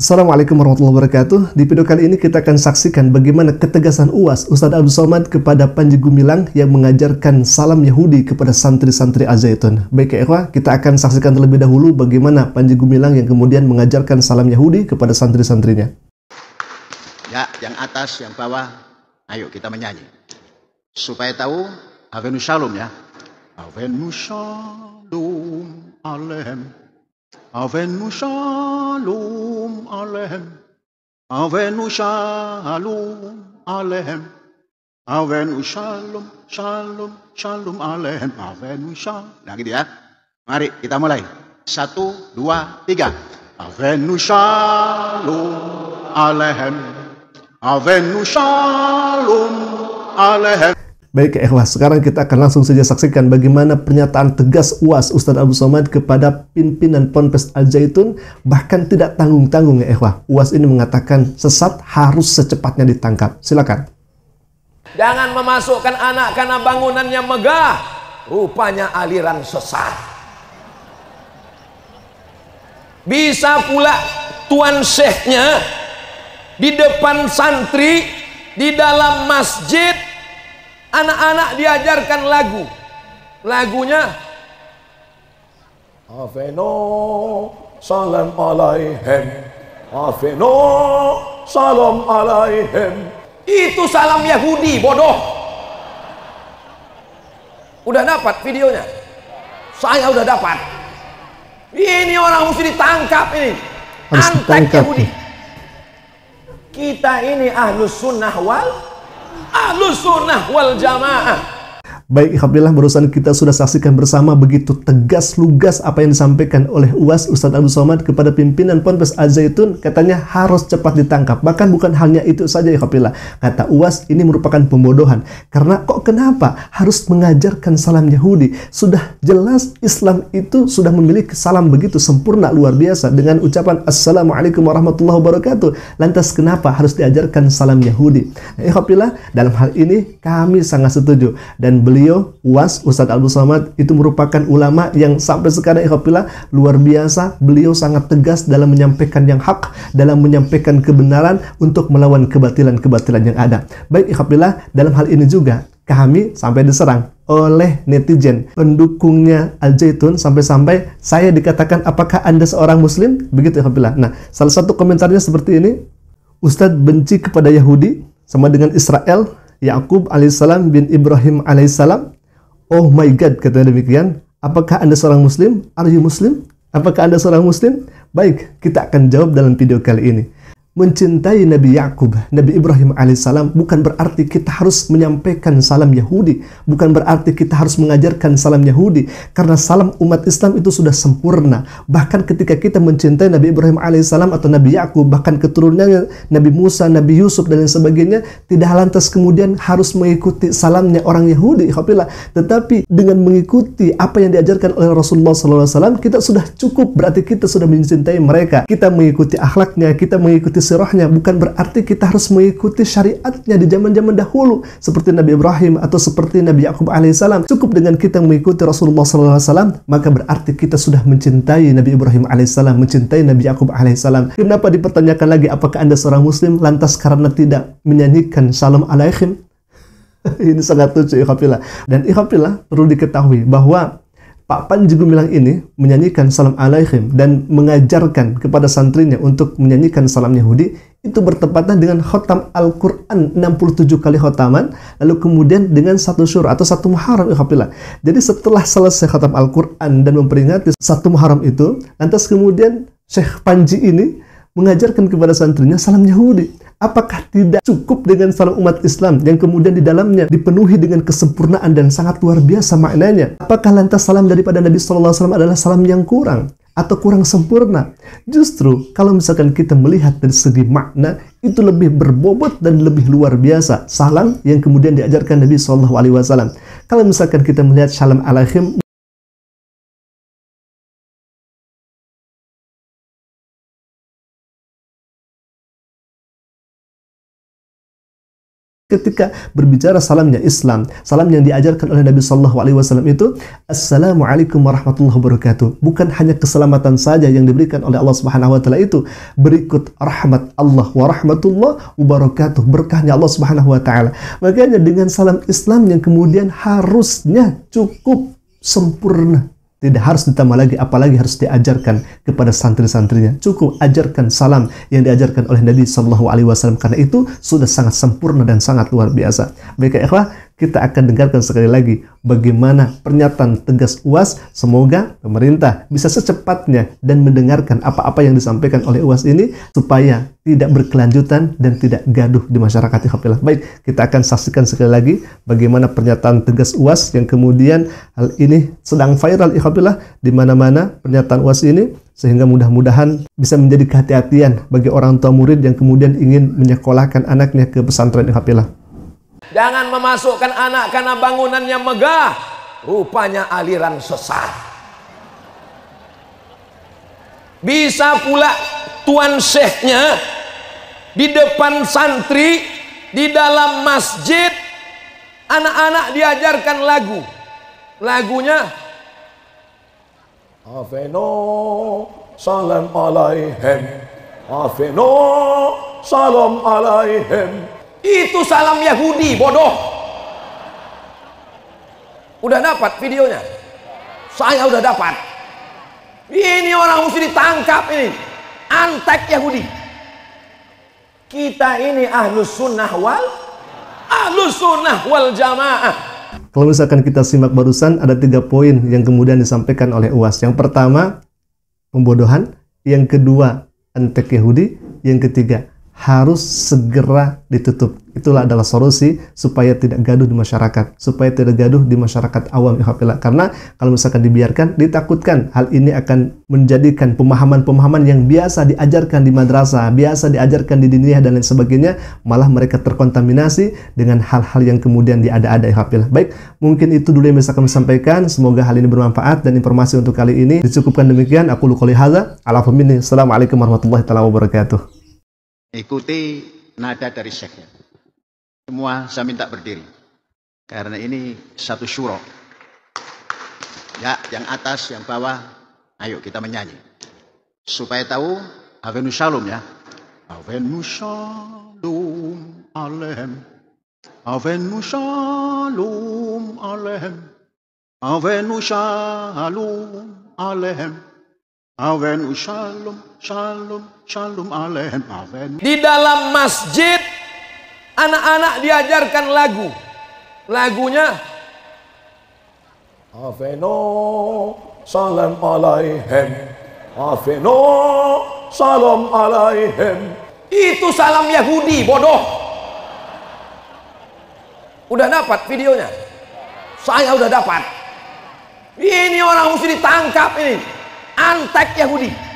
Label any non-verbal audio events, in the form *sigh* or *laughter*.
Assalamualaikum warahmatullahi wabarakatuh. Di video kali ini kita akan saksikan bagaimana ketegasan UAS Ustadz Abdul Somad kepada Panji Gumilang yang mengajarkan salam Yahudi kepada santri-santri Azaitun. Baik ya kita akan saksikan terlebih dahulu bagaimana Panji Gumilang yang kemudian mengajarkan salam Yahudi kepada santri-santrinya. Ya, yang atas, yang bawah, ayo kita menyanyi. Supaya tahu, Avenu Shalom ya. Avenu Shalom Alem Avenu shalom alehem. Avenu shalom alehem. Avenu shalom, shalom, shalom alehem. Avenu shalom. Nah gitu ya. Mari kita mulai. Satu, dua, tiga. Avenu shalom alehem. Avenu shalom alehem. Baik ikhlas, sekarang kita akan langsung saja saksikan bagaimana pernyataan tegas UAS Ustadz Abu Somad kepada pimpinan Ponpes Al Zaitun bahkan tidak tanggung-tanggung ya ikhlas. UAS ini mengatakan sesat harus secepatnya ditangkap. Silakan. Jangan memasukkan anak karena bangunannya megah. Rupanya aliran sesat. Bisa pula tuan syekhnya di depan santri, di dalam masjid, Anak-anak diajarkan lagu. Lagunya Aveno salam alaihim. Aveno salam alaihim. Itu salam Yahudi, bodoh. Udah dapat videonya? Saya udah dapat. Ini orang mesti ditangkap ini. Harus Antek Yahudi. Kita ini ahlus sunnah wal Ahlus sunnah wal jamaah Baik, Alhamdulillah barusan kita sudah saksikan bersama begitu tegas lugas apa yang disampaikan oleh UAS Ustadz Abdul Somad kepada pimpinan Ponpes Al-Zaitun katanya harus cepat ditangkap. Bahkan bukan hanya itu saja Alhamdulillah. Kata UAS ini merupakan pembodohan. Karena kok kenapa harus mengajarkan salam Yahudi? Sudah jelas Islam itu sudah memiliki salam begitu sempurna luar biasa dengan ucapan Assalamualaikum warahmatullahi wabarakatuh. Lantas kenapa harus diajarkan salam Yahudi? Alhamdulillah dalam hal ini kami sangat setuju dan beli beliau UAS Ustadz Abdul Somad itu merupakan ulama yang sampai sekarang ikhwatillah luar biasa beliau sangat tegas dalam menyampaikan yang hak dalam menyampaikan kebenaran untuk melawan kebatilan-kebatilan yang ada baik ikhwatillah dalam hal ini juga kami sampai diserang oleh netizen pendukungnya Al Zaitun sampai-sampai saya dikatakan apakah anda seorang muslim begitu ikhwatillah nah salah satu komentarnya seperti ini Ustadz benci kepada Yahudi sama dengan Israel Yakub alaihissalam bin Ibrahim alaihissalam oh my god katanya demikian apakah anda seorang muslim are you muslim apakah anda seorang muslim baik kita akan jawab dalam video kali ini mencintai Nabi Yakub, Nabi Ibrahim alaihissalam bukan berarti kita harus menyampaikan salam Yahudi, bukan berarti kita harus mengajarkan salam Yahudi, karena salam umat Islam itu sudah sempurna. Bahkan ketika kita mencintai Nabi Ibrahim alaihissalam atau Nabi Yakub, bahkan keturunannya Nabi Musa, Nabi Yusuf dan lain sebagainya, tidak lantas kemudian harus mengikuti salamnya orang Yahudi, Alhamdulillah. Tetapi dengan mengikuti apa yang diajarkan oleh Rasulullah SAW, kita sudah cukup. Berarti kita sudah mencintai mereka. Kita mengikuti akhlaknya, kita mengikuti mengikuti sirahnya bukan berarti kita harus mengikuti syariatnya di zaman-zaman dahulu seperti Nabi Ibrahim atau seperti Nabi Yakub alaihissalam. Cukup dengan kita mengikuti Rasulullah SAW maka berarti kita sudah mencintai Nabi Ibrahim alaihissalam, mencintai Nabi Yakub alaihissalam. Kenapa dipertanyakan lagi apakah Anda seorang muslim lantas karena tidak menyanyikan salam alaikum? *laughs* Ini sangat lucu ikhafillah. Dan ikhafillah perlu diketahui bahwa Pak Panji Gumilang ini menyanyikan salam alaikum dan mengajarkan kepada santrinya untuk menyanyikan salam Yahudi itu bertepatan dengan khotam Al-Quran 67 kali khotaman lalu kemudian dengan satu surah atau satu muharam ikhafillah. Ya Jadi setelah selesai khotam Al-Quran dan memperingati satu muharram itu lantas kemudian Syekh Panji ini mengajarkan kepada santrinya salam Yahudi. Apakah tidak cukup dengan seorang umat Islam yang kemudian di dalamnya dipenuhi dengan kesempurnaan dan sangat luar biasa maknanya? Apakah lantas salam daripada Nabi SAW adalah salam yang kurang? atau kurang sempurna. Justru kalau misalkan kita melihat dari segi makna itu lebih berbobot dan lebih luar biasa salam yang kemudian diajarkan Nabi Shallallahu Alaihi Wasallam. Kalau misalkan kita melihat salam alaikum ketika berbicara salamnya Islam, salam yang diajarkan oleh Nabi Shallallahu Alaihi Wasallam itu Assalamualaikum warahmatullahi wabarakatuh. Bukan hanya keselamatan saja yang diberikan oleh Allah Subhanahu Wa Taala itu, berikut rahmat Allah warahmatullah wabarakatuh berkahnya Allah Subhanahu Wa Taala. Makanya dengan salam Islam yang kemudian harusnya cukup sempurna tidak harus ditambah lagi, apalagi harus diajarkan kepada santri-santrinya. Cukup ajarkan salam yang diajarkan oleh Nabi Shallallahu Alaihi Wasallam karena itu sudah sangat sempurna dan sangat luar biasa. Baik ya ikhwah, kita akan dengarkan sekali lagi bagaimana pernyataan tegas UAS. Semoga pemerintah bisa secepatnya dan mendengarkan apa-apa yang disampaikan oleh UAS ini supaya tidak berkelanjutan dan tidak gaduh di masyarakat Baik, kita akan saksikan sekali lagi bagaimana pernyataan tegas UAS yang kemudian hal ini sedang viral Ikhafillah di mana-mana pernyataan UAS ini sehingga mudah-mudahan bisa menjadi kehati-hatian bagi orang tua murid yang kemudian ingin menyekolahkan anaknya ke pesantren Ikhafillah. Jangan memasukkan anak karena bangunannya megah. Rupanya aliran sesat. Bisa pula tuan syekhnya di depan santri, di dalam masjid, anak-anak diajarkan lagu. Lagunya Aveno salam alaihim Aveno salam alaihim itu salam Yahudi, bodoh. Udah dapat videonya? Saya udah dapat. Ini orang mesti ditangkap ini. Antek Yahudi. Kita ini ahlus sunnah wal ahlus sunnah wal jamaah. Kalau misalkan kita simak barusan ada tiga poin yang kemudian disampaikan oleh UAS. Yang pertama, pembodohan. Yang kedua, antek Yahudi. Yang ketiga, harus segera ditutup. Itulah adalah solusi supaya tidak gaduh di masyarakat, supaya tidak gaduh di masyarakat awam ikhafillah. Ya Karena kalau misalkan dibiarkan, ditakutkan hal ini akan menjadikan pemahaman-pemahaman yang biasa diajarkan di madrasah, biasa diajarkan di dunia dan lain sebagainya, malah mereka terkontaminasi dengan hal-hal yang kemudian diada-ada ikhafillah. Ya Baik, mungkin itu dulu yang bisa kami sampaikan. Semoga hal ini bermanfaat dan informasi untuk kali ini dicukupkan demikian. Aku lukoli hadza. Ala Assalamualaikum warahmatullahi wabarakatuh. Ikuti nada dari syekhnya. Semua saya minta berdiri. Karena ini satu syuro. Ya, yang atas, yang bawah. Ayo kita menyanyi. Supaya tahu Avenu Shalom ya. Avenu Shalom Alehem. Avenu Shalom Alehem. Avenu Shalom Alehem. Avenu shalom, shalom, shalom alehem. Avenu. Di dalam masjid, anak-anak diajarkan lagu. Lagunya Avenu salam alaihem. Avenu salam alaihem. Itu salam Yahudi, bodoh. Udah dapat videonya? Saya udah dapat. Ini orang mesti ditangkap ini antek Yahudi